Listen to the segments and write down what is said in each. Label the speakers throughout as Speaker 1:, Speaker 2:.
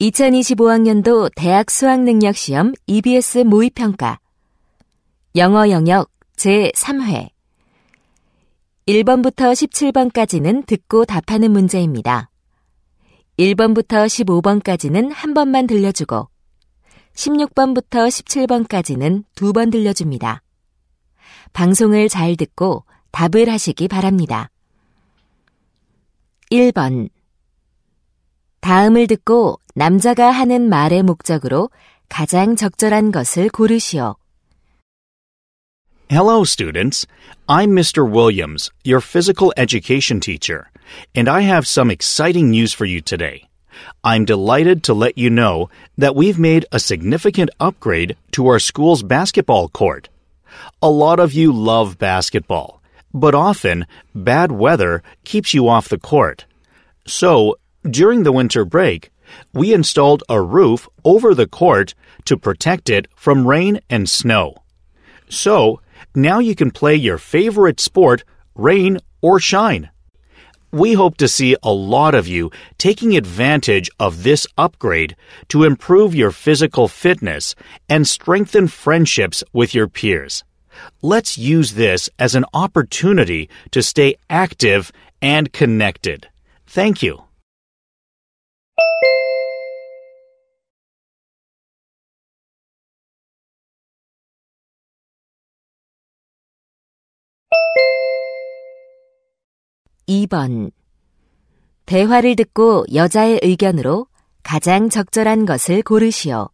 Speaker 1: 2025학년도 대학 수학능력시험 EBS 모의평가 영어 영역 제3회 1번부터 17번까지는 듣고 답하는 문제입니다. 1번부터 15번까지는 한 번만 들려주고 16번부터 17번까지는 두 번 들려줍니다. 방송을 잘 듣고 답을 하시기 바랍니다. 1번 다음을 듣고 남자가 하는 말의 목적으로 가장 적절한 것을 고르시오.
Speaker 2: Hello, students. I'm Mr. Williams, your physical education teacher, and I have some exciting news for you today. I'm delighted to let you know that we've made a significant upgrade to our school's basketball court. A lot of you love basketball, but often bad weather keeps you off the court. So, during the winter break, we installed a roof over the court to protect it from rain and snow. So, now you can play your favorite sport, rain or shine. We hope to see a lot of you taking advantage of this upgrade to improve your physical fitness and strengthen friendships with your peers. Let's use this as an opportunity to stay active and connected. Thank you.
Speaker 3: 2번. 대화를 듣고 여자의 의견으로
Speaker 1: 가장 적절한 것을 고르시오.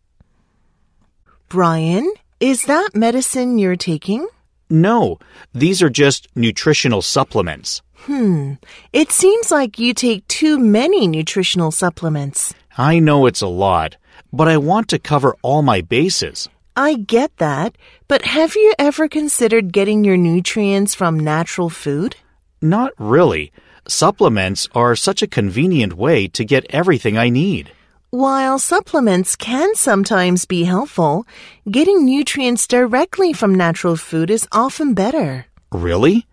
Speaker 1: Brian, is that
Speaker 2: medicine you're taking? No, these are just nutritional supplements.
Speaker 4: Hmm, it seems like you take too many nutritional supplements.
Speaker 2: I know it's a lot, but I want to cover all my bases.
Speaker 4: I get that, but have you ever considered getting your nutrients from natural food? Not
Speaker 2: really. Supplements are such a convenient way to get everything I need.
Speaker 4: While supplements can sometimes be helpful, getting nutrients directly from natural food is often better.
Speaker 2: Really?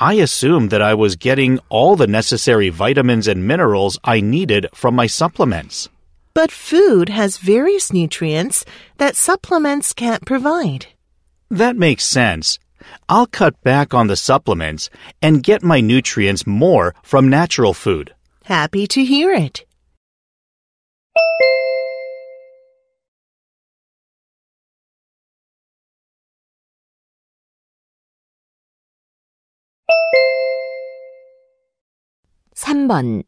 Speaker 2: I assumed that I was getting all the necessary vitamins and minerals I needed from my supplements.
Speaker 4: But food has various nutrients that supplements can't provide.
Speaker 2: That makes sense. I'll cut back on the supplements and get my nutrients more from natural food. Happy to hear it.
Speaker 3: (3번)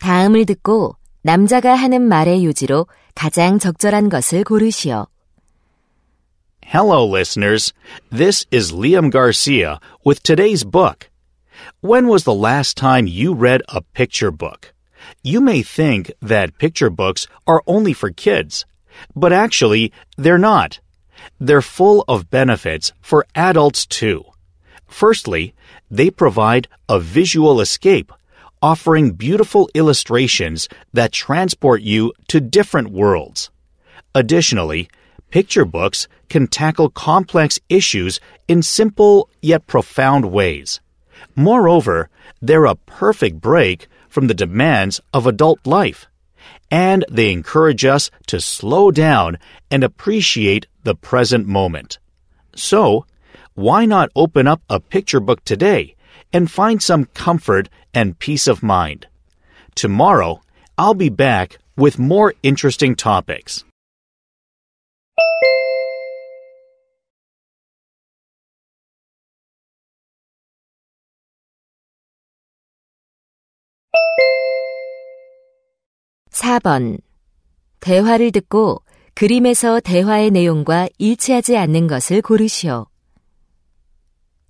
Speaker 3: 다음을 듣고 남자가 하는
Speaker 1: 말의 요지로 가장 적절한 것을 고르시오.
Speaker 2: Hello, listeners. This is Liam Garcia with today's book. When was the last time you read a picture book? You may think that picture books are only for kids, but actually, they're not. They're full of benefits for adults too. Firstly, they provide a visual escape, offering beautiful illustrations that transport you to different worlds. Additionally, Picture books can tackle complex issues in simple yet profound ways. Moreover, they're a perfect break from the demands of adult life, and they encourage us to slow down and appreciate the present moment. So, why not open up a picture book today and find some comfort and peace of mind? Tomorrow, I'll be back with more interesting topics.
Speaker 3: 4번.
Speaker 1: 대화를 듣고 그림에서 대화의 내용과 일치하지 않는
Speaker 4: 것을 고르시오.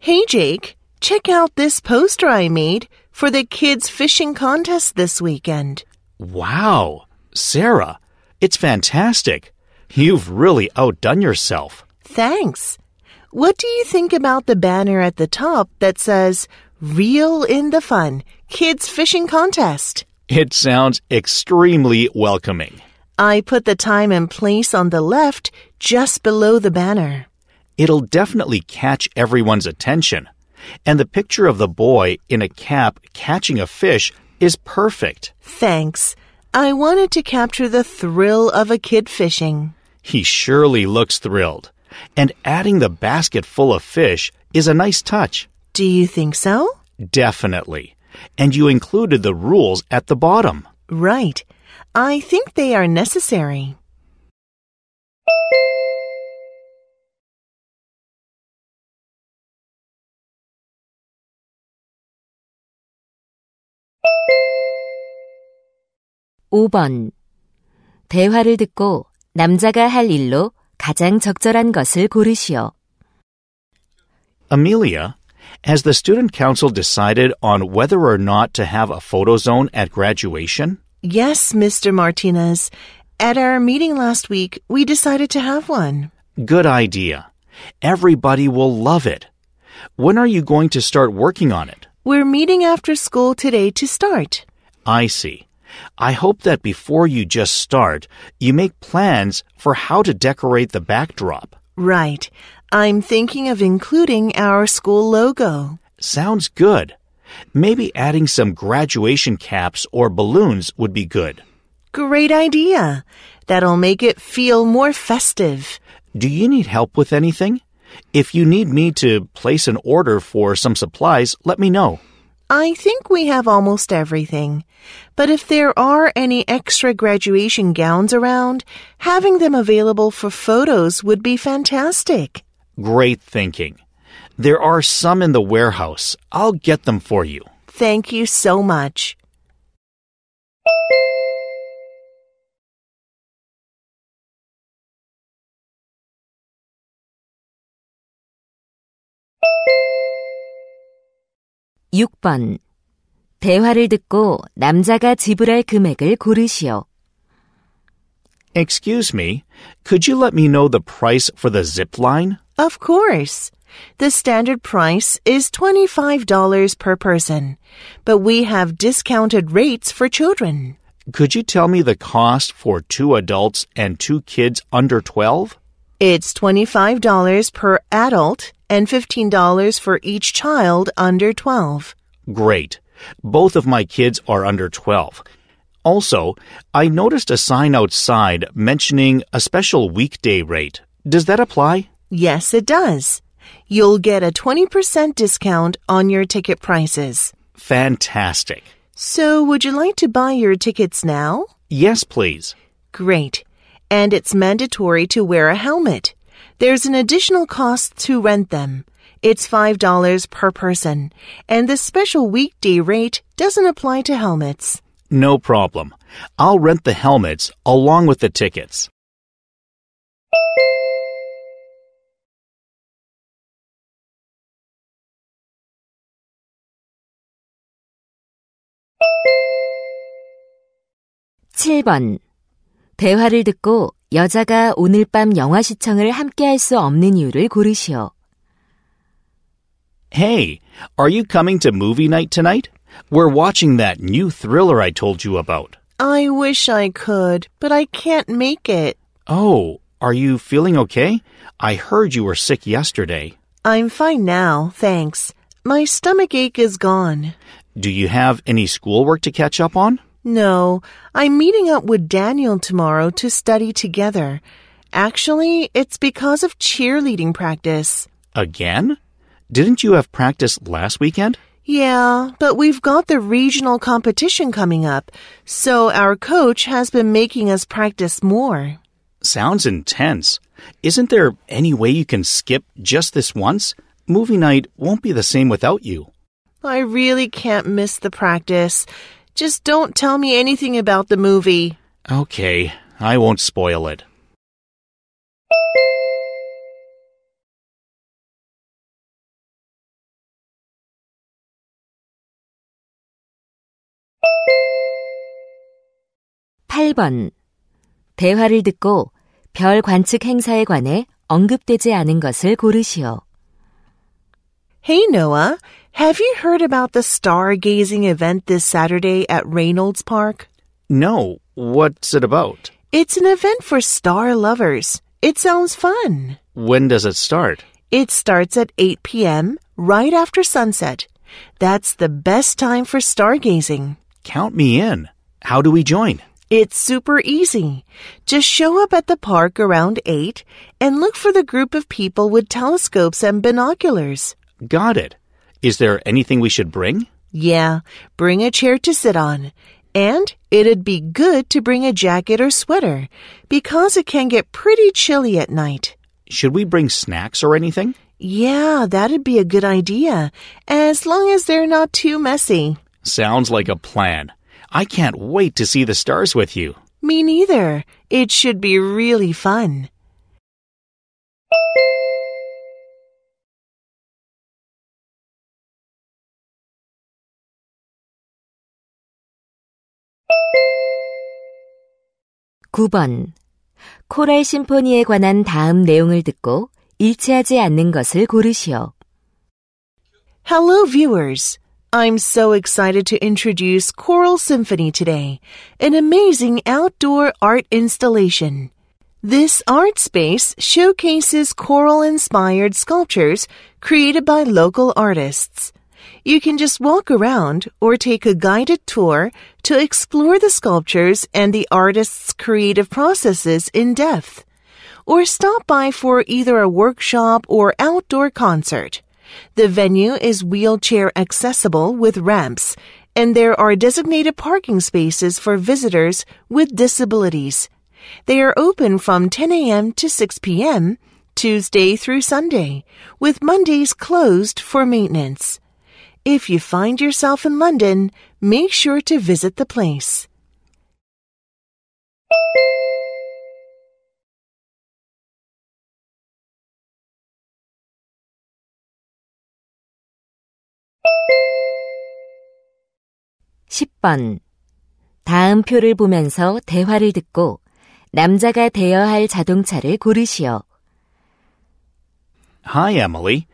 Speaker 4: Hey Jake, check out this poster I made for the kids fishing contest this weekend.
Speaker 2: Wow, Sarah, it's fantastic. You've really outdone yourself.
Speaker 4: Thanks. What do you think about the banner at the top that says, Reel in the Fun, Kids Fishing Contest?
Speaker 2: It sounds extremely welcoming.
Speaker 4: I put the time and place on the left just below the banner.
Speaker 2: It'll definitely catch everyone's attention. And the picture of the boy in a cap catching a fish is perfect.
Speaker 4: Thanks. I wanted to capture the thrill of a kid fishing.
Speaker 2: He surely looks thrilled. And adding the basket full of fish is a nice touch. Do you think so? Definitely and you included the rules at the bottom.
Speaker 4: Right. I think they are necessary.
Speaker 3: (5번)
Speaker 1: 대화를 듣고 남자가 할 일로 가장 적절한 것을 고르시오.
Speaker 2: Amelia, has the student council decided on whether or not to have a photo zone at graduation?
Speaker 4: Yes, Mr. Martinez. At our meeting last week, we decided to have one.
Speaker 2: Good idea. Everybody will love it. When are you going to start working on it?
Speaker 4: We're meeting after school today to start.
Speaker 2: I see. I hope that before you just start, you make plans for how to decorate the backdrop.
Speaker 4: Right. I'm thinking of including our school logo.
Speaker 2: Sounds good. Maybe adding some graduation caps or balloons would be good.
Speaker 4: Great idea. That'll make it feel more festive.
Speaker 2: Do you need help with anything? If you need me to place an order for some supplies, let me know.
Speaker 4: I think we have almost everything. But if there are any extra graduation gowns around, having them available for photos would be fantastic.
Speaker 2: Great thinking. There are some in the warehouse. I'll get them for you.
Speaker 4: Thank you so much.
Speaker 3: (6번)
Speaker 1: 대화를 듣고 남자가 지불할 금액을 고르시오.
Speaker 2: Excuse me, could you let me know the price for the zip line?
Speaker 4: Of course. The standard price is $25 per person, but we have discounted rates for children.
Speaker 2: Could you tell me the cost for two adults and two kids under 12?
Speaker 4: It's $25 per adult and $15 for each child under 12.
Speaker 2: Great. Both of my kids are under 12. Also, I noticed a sign outside mentioning a special weekday rate.
Speaker 4: Does that apply? Yes, it does. You'll get a 20% discount on your ticket prices.
Speaker 2: Fantastic.
Speaker 4: So, would you like to buy your tickets now?
Speaker 2: Yes, please.
Speaker 4: Great. And it's mandatory to wear a helmet. There's an additional cost to rent them. It's $5 per person, and the special weekday rate doesn't apply to helmets.
Speaker 2: No problem. I'll rent the helmets along with the tickets.
Speaker 3: 7번.
Speaker 1: 대화를 듣고 여자가 오늘 밤 영화 시청을 함께 없는 이유를
Speaker 2: 고르시오. Hey, are you coming to movie night tonight? We're watching that new thriller I told you about.
Speaker 4: I wish I could, but I can't make it.
Speaker 2: Oh, are you feeling okay? I heard you were sick yesterday.
Speaker 4: I'm fine now, thanks. My stomach ache is gone.
Speaker 2: Do you have any schoolwork to catch up on?
Speaker 4: No, I'm meeting up with Daniel tomorrow to study together. Actually, it's because of cheerleading practice.
Speaker 2: Again? Didn't you have practice last weekend?
Speaker 4: Yeah, but we've got the regional competition coming up, so our coach has been making us practice more.
Speaker 2: Sounds intense. Isn't there any way you can skip just this once? Movie night won't be the same without you.
Speaker 4: I really can't miss the practice. Just don't tell me anything about the movie.
Speaker 2: Okay, I won't spoil it.
Speaker 3: (8번)
Speaker 1: 대화를 듣고 별 관측 행사에 관해 언급되지 않은 것을
Speaker 4: 고르시오. Hey Noah, have you heard about the stargazing event this Saturday at Reynolds Park?
Speaker 2: No. What's it about?
Speaker 4: It's an event for star lovers. It sounds fun. When does it start? It starts at 8 p.m., right after sunset. That's the best time for stargazing. Count me in. How do we join? It's super easy. Just show up at the park around 8 and look for the group of people with telescopes and binoculars. Got it.
Speaker 2: Is there anything we should bring?
Speaker 4: Yeah, bring a chair to sit on. And it'd be good to bring a jacket or sweater because it can get pretty chilly at night. Should we bring snacks or anything? Yeah, that'd be a good idea, as long as they're not too messy.
Speaker 2: Sounds like a plan. I can't wait to see the stars with you.
Speaker 4: Me neither. It should be really fun.
Speaker 3: 9번. 코랄 심포니에 관한 다음 내용을 듣고 일치하지
Speaker 4: 않는 것을 고르시오. Hello viewers. I'm so excited to introduce Choral Symphony today, an amazing outdoor art installation. This art space showcases choral inspired sculptures created by local artists. You can just walk around or take a guided tour to explore the sculptures and the artist's creative processes in depth. Or stop by for either a workshop or outdoor concert. The venue is wheelchair accessible with ramps, and there are designated parking spaces for visitors with disabilities. They are open from 10 a.m. to 6 p.m. Tuesday through Sunday, with Mondays closed for maintenance. If you find yourself in London, make sure to visit the place.
Speaker 3: 다음 표를 보면서 대화를 듣고
Speaker 1: 남자가 대여할 자동차를 고르시오.
Speaker 2: Hi, Emily.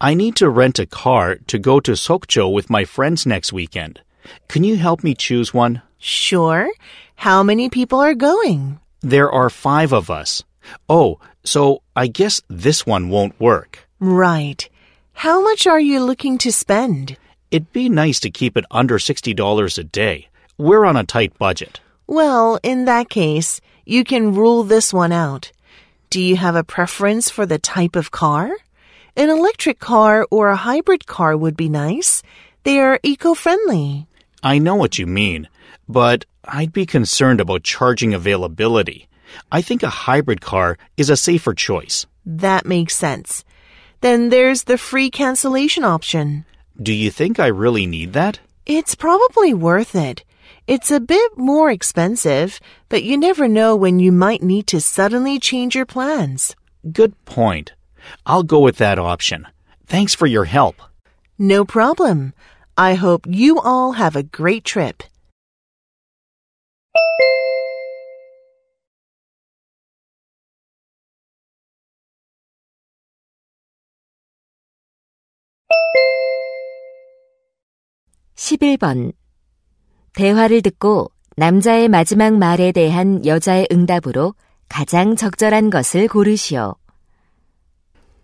Speaker 2: I need to rent a car to go to Sokcho with my friends next weekend. Can you help me choose one? Sure.
Speaker 4: How many people are
Speaker 2: going? There are five of us. Oh, so I guess this one won't work.
Speaker 4: Right. How much are you looking to spend?
Speaker 2: It'd be nice to keep it under $60 a day. We're on a tight budget.
Speaker 4: Well, in that case, you can rule this one out. Do you have a preference for the type of car? An electric car or a hybrid car would be nice. They are eco friendly.
Speaker 2: I know what you mean, but I'd be concerned about charging availability. I think a hybrid car is a safer choice.
Speaker 4: That makes sense. Then there's the free cancellation option. Do you think I really need that? It's probably worth it. It's a bit more expensive, but you never know when you might need to suddenly change your plans. Good point. I'll
Speaker 2: go with that option. Thanks for your help.
Speaker 4: No problem. I hope you all have a great trip.
Speaker 1: (11번) 대화를 듣고 남자의 마지막 말에 대한 여자의 응답으로 가장 적절한 것을 고르시오.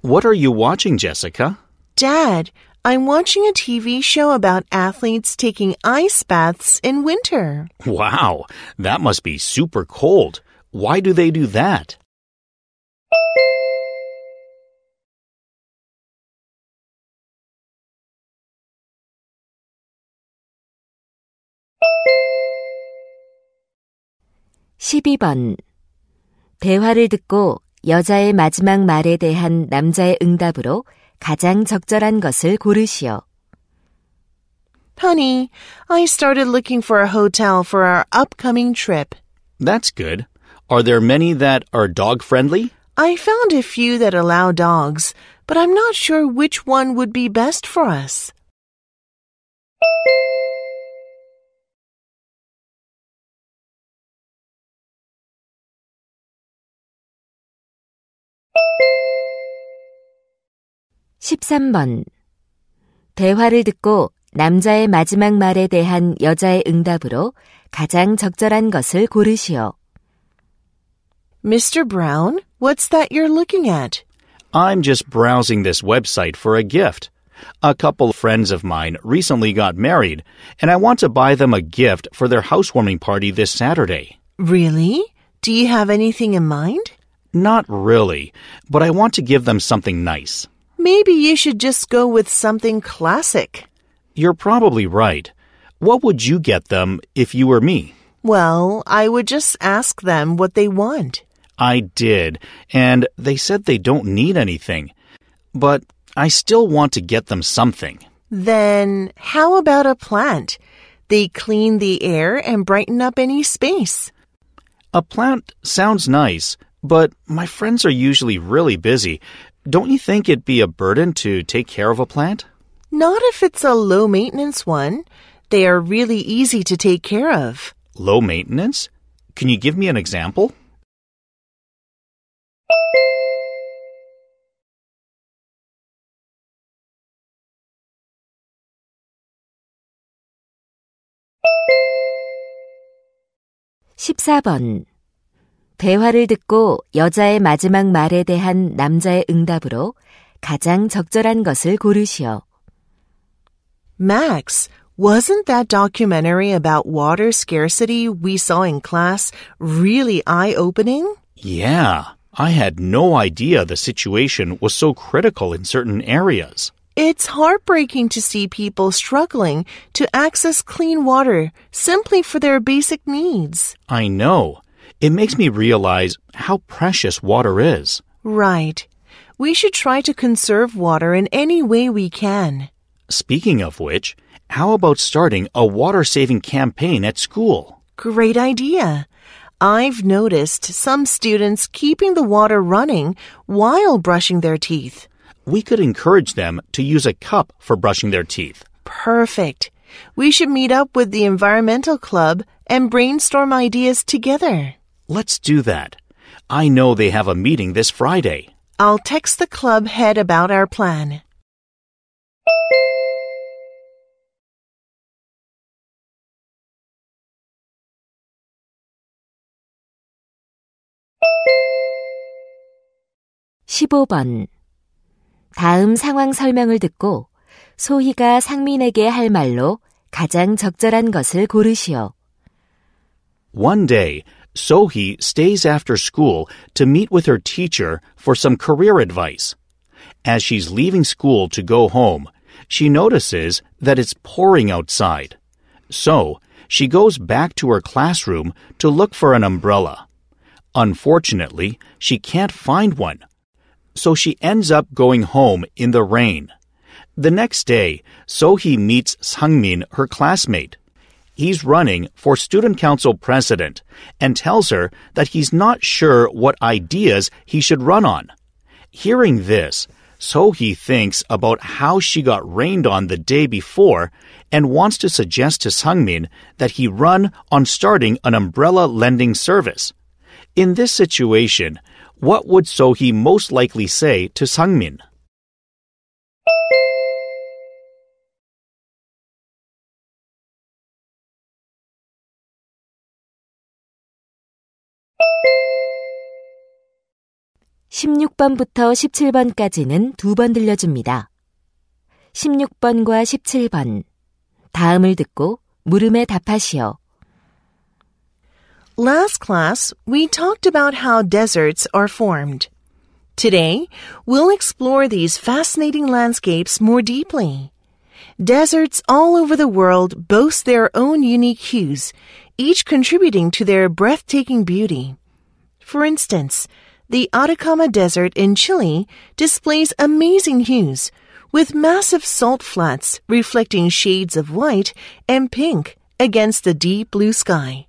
Speaker 2: What are you watching, Jessica?
Speaker 4: Dad, I'm watching a TV show about athletes taking ice baths in winter.
Speaker 2: Wow, that must be super cold. Why do they do that?
Speaker 3: (12번)
Speaker 1: 대화를 듣고 여자의 마지막 말에 대한 남자의
Speaker 4: 응답으로
Speaker 1: 가장 적절한 것을 고르시오.
Speaker 4: Honey, I started looking for a hotel for our upcoming trip.
Speaker 2: That's good. Are there many that are dog friendly?
Speaker 4: I found a few that allow dogs, but I'm not sure which one would be best for us.
Speaker 3: 13번. 대화를 듣고 남자의 마지막
Speaker 1: 말에 대한 여자의 응답으로 가장 적절한 것을 고르시오.
Speaker 4: Mr. Brown, what's that you're looking at? I'm just
Speaker 2: browsing this website for a gift. A couple of friends of mine recently got married, and I want to buy them a gift for their housewarming party this Saturday.
Speaker 4: Really? Do you have anything in mind?
Speaker 2: Not really, but I want to give them something nice.
Speaker 4: Maybe you should just go with something classic.
Speaker 2: You're probably right. What would you get them if you were me?
Speaker 4: Well, I would just ask them
Speaker 2: what they want. I did, and they said they don't need anything. But I still want to get them something.
Speaker 4: Then, how about a plant? They clean the air and brighten up any space. A
Speaker 2: plant sounds nice, but my friends are usually really busy, don't you think it'd be a burden to take care of a plant?
Speaker 4: Not if it's a low maintenance one. They are really easy to take care of.
Speaker 2: Low maintenance? Can you give me an example?
Speaker 1: 대화를 듣고 여자의 마지막 말에 대한 남자의 응답으로
Speaker 4: 가장 적절한 것을 고르시오. Max, wasn't that documentary about water scarcity we saw in class really eye-opening?
Speaker 2: Yeah, I had no idea the situation was so critical in certain areas.
Speaker 4: It's heartbreaking to see people struggling to access clean water simply for their basic needs.
Speaker 2: I know. It makes me realize how precious water is.
Speaker 4: Right. We should try to conserve water in any way we can.
Speaker 2: Speaking of which, how about starting a water saving campaign at school?
Speaker 4: Great idea. I've noticed some students keeping the water running while brushing their teeth.
Speaker 2: We could encourage them to use a cup for brushing their teeth.
Speaker 4: Perfect. We should meet up with the environmental club and brainstorm ideas together.
Speaker 2: Let's do that. I know they have a meeting this Friday.
Speaker 4: I'll text the club head about our plan.
Speaker 3: (15번)
Speaker 1: 다음 상황 설명을 듣고 소희가 상민에게 할 말로 가장 적절한 것을 고르시오.
Speaker 2: One day, Sohi stays after school to meet with her teacher for some career advice. As she's leaving school to go home, she notices that it's pouring outside. So, she goes back to her classroom to look for an umbrella. Unfortunately, she can't find one. So she ends up going home in the rain. The next day, Sohi meets Sangmin, her classmate he's running for student council president and tells her that he's not sure what ideas he should run on. Hearing this, Sohee thinks about how she got rained on the day before and wants to suggest to Sungmin that he run on starting an umbrella lending service. In this situation, what would Sohee most likely say to Sungmin?
Speaker 3: 16번부터 17번까지는
Speaker 1: 두 번 들려줍니다. 16번과 17번. 다음을
Speaker 4: 듣고 물음에 답하시오. Last class, we talked about how deserts are formed. Today, we'll explore these fascinating landscapes more deeply. Deserts all over the world boast their own unique hues, each contributing to their breathtaking beauty. For instance, the Atacama Desert in Chile displays amazing hues, with massive salt flats reflecting shades of white and pink against the deep blue sky.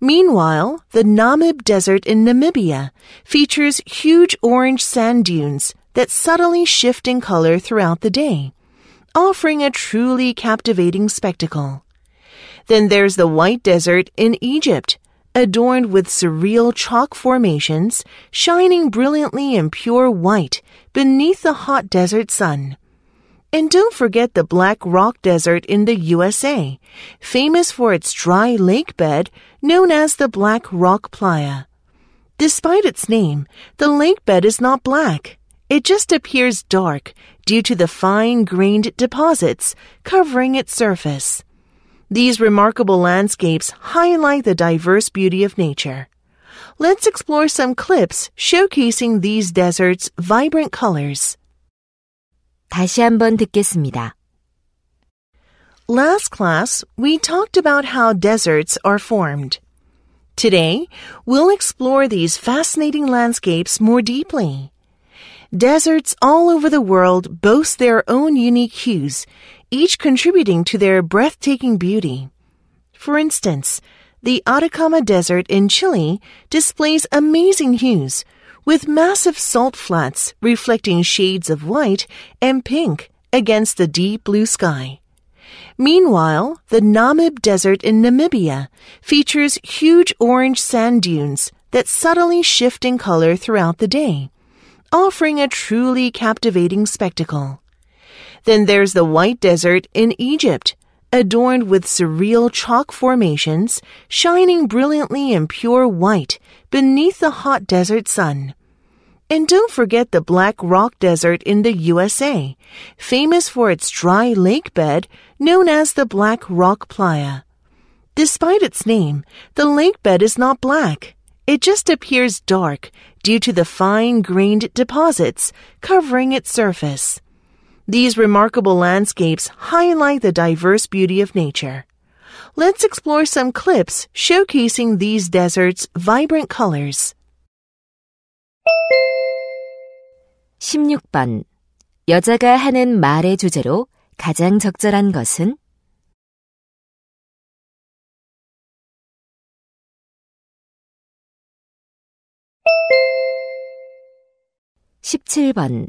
Speaker 4: Meanwhile, the Namib Desert in Namibia features huge orange sand dunes that subtly shift in color throughout the day, offering a truly captivating spectacle. Then there's the White Desert in Egypt, adorned with surreal chalk formations shining brilliantly in pure white beneath the hot desert sun. And don't forget the Black Rock Desert in the USA, famous for its dry lake bed known as the Black Rock Playa. Despite its name, the lake bed is not black. It just appears dark due to the fine grained deposits covering its surface. These remarkable landscapes highlight the diverse beauty of nature. Let's explore some clips showcasing these deserts' vibrant colors. 다시 한번 듣겠습니다. Last class, we talked about how deserts are formed. Today, we'll explore these fascinating landscapes more deeply. Deserts all over the world boast their own unique hues, each contributing to their breathtaking beauty. For instance, the Atacama Desert in Chile displays amazing hues, with massive salt flats reflecting shades of white and pink against the deep blue sky. Meanwhile, the Namib Desert in Namibia features huge orange sand dunes that subtly shift in color throughout the day, offering a truly captivating spectacle. Then there's the White Desert in Egypt, adorned with surreal chalk formations, shining brilliantly in pure white beneath the hot desert sun. And don't forget the Black Rock Desert in the USA, famous for its dry lake bed known as the Black Rock Playa. Despite its name, the lake bed is not black. It just appears dark due to the fine grained deposits covering its surface. These remarkable landscapes highlight the diverse beauty of nature. Let's explore some clips showcasing these deserts' vibrant colors. 16번
Speaker 3: 여자가 하는 말의 주제로 가장 적절한 것은 (17번)